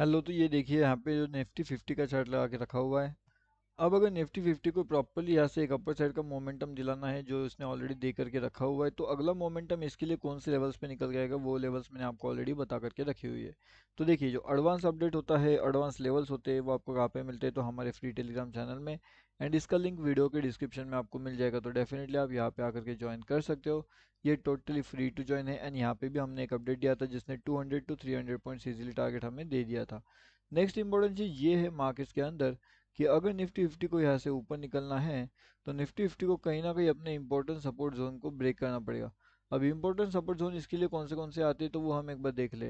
hello तो ये देखिए यहाँ पे जो निफ्टी फिफ्टी का चार्ट लगा के रखा हुआ है अब अगर निफ्टी फिफ्टी को प्रॉपरली यहाँ से एक अपर साइड का मोमेंटम दिलाना है जो इसने ऑलरेडी दे करके रखा हुआ है तो अगला मोमेंटम इसके लिए कौन से लेवल्स पे निकल जाएगा वो लेवल्स मैंने आपको ऑलरेडी बता करके रखी हुई है तो देखिए जो एडवांस अपडेट होता है एडवांस लेवल्स होते हैं वो आपको कहाँ पे मिलते हैं तो हमारे फ्री टेलीग्राम चैनल में एंड इसका लिंक वीडियो के डिस्क्रिप्शन में आपको मिल जाएगा तो डेफिनेटली आप यहाँ पे आकर के ज्वाइन कर सकते हो ये टोटली फ्री टू ज्वाइन है एंड यहाँ पे भी हमने एक अपडेट दिया था जिसने 200 two hundred points easily target हमें दे दिया था नेक्स्ट इंपॉर्टेंट चीज़ ये है मार्केट्स के अंदर कि अगर निफ्टी फिफ्टी को यहाँ से ऊपर निकलना है तो निफ्टी फिफ्टी को कहीं ना कहीं अपने इम्पोर्टेंट सपोर्ट जोन को ब्रेक करना पड़ेगा अब इम्पोर्टेंट सपोर्ट जोन इसके लिए कौन से कौन से आते हैं तो वो हम एक बार देख ले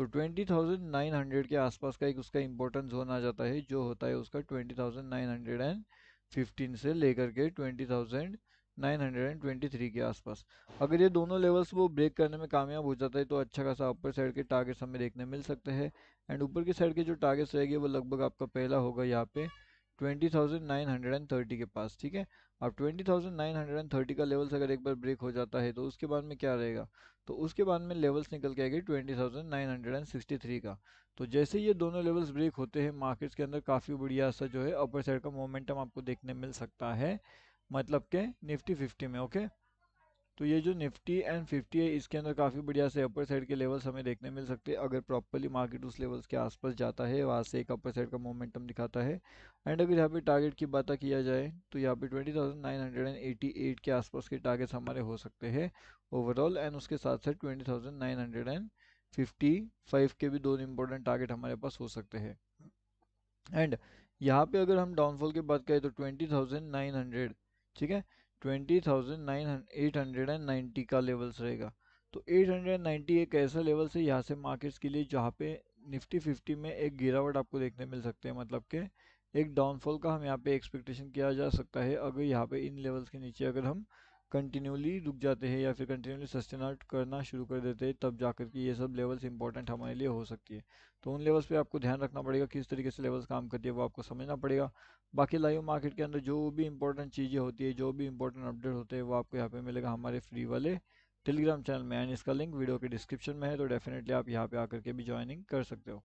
तो 20,900 के आसपास का एक उसका इम्पोर्टेंट जोन आ जाता है जो होता है उसका 20,915 से लेकर के थाउजेंड 923 के आसपास अगर ये दोनों लेवल्स वो ब्रेक करने में कामयाब हो जाता है तो अच्छा खासा अपर साइड के टारगेट्स हमें देखने मिल सकते हैं एंड ऊपर की साइड के जो टारगेट्स रहेंगे वो लगभग आपका पहला होगा यहाँ पे 20,930 के पास ठीक है अब 20,930 का लेवल्स अगर एक बार ब्रेक हो जाता है तो उसके बाद में क्या रहेगा तो उसके बाद में लेवल्स निकल के आएगी ट्वेंटी का तो जैसे ये दोनों लेवल्स ब्रेक होते हैं मार्केट्स के अंदर काफ़ी बढ़िया सा जो है अपर साइड का मोमेंटम आपको देखने मिल सकता है मतलब के निफ्टी फिफ्टी में ओके तो ये जो निफ्टी एंड फिफ्टी है इसके अंदर काफ़ी बढ़िया से अपर साइड के लेवल्स हमें देखने मिल सकते हैं अगर प्रॉपरली मार्केट उस लेवल्स के आसपास जाता है वहाँ से एक अपर साइड का मोमेंटम दिखाता है एंड अगर यहाँ पे टारगेट की बात किया जाए तो यहाँ पे 20,988 के आसपास के टारगेट्स हमारे हो सकते हैं ओवरऑल एंड उसके साथ साथ ट्वेंटी के भी दो इम्पोर्टेंट टारगेट हमारे पास हो सकते हैं एंड यहाँ पे अगर हम डाउनफॉल की बात करें तो ट्वेंटी थाउजेंड नाइन हंड्रेड ठीक है twenty thousand nine eight hundred and ninety का लेवल्स रहेगा तो एट हंड्रेड नाइन्टी एक ऐसा लेवल्स है यहाँ से मार्केट्स के लिए जहाँ पे निफ्टी फिफ्टी में एक गिरावट आपको देखने मिल सकते हैं मतलब के एक डाउनफॉल का हम यहाँ पे एक्सपेक्टेशन किया जा सकता है अगर यहाँ पे इन लेवल्स के नीचे अगर हम कंटिन्यूली रुक जाते हैं या फिर कंटिन्यूली सस्टेन आउट करना शुरू कर देते हैं तब जाकर के ये सब लेवल्स इंपॉर्टेंट हमारे लिए हो सकती है तो उन लेवल्स पे आपको ध्यान रखना पड़ेगा किस तरीके से लेवल्स काम करती है वो आपको समझना पड़ेगा बाकी लाइव मार्केट के अंदर जो भी इंपॉर्टेंट चीज़ें होती है जो भी इंपॉर्टेंट अपडेट होते हैं वो आपको यहाँ पर मिलेगा हमारे फ्री वाले टेलीग्राम चैनल में एंड इसका लिंक वीडियो के डिस्क्रिप्शन में है तो डेफिनेटली आप यहाँ पर आकर के भी ज्वाइनिंग कर सकते हो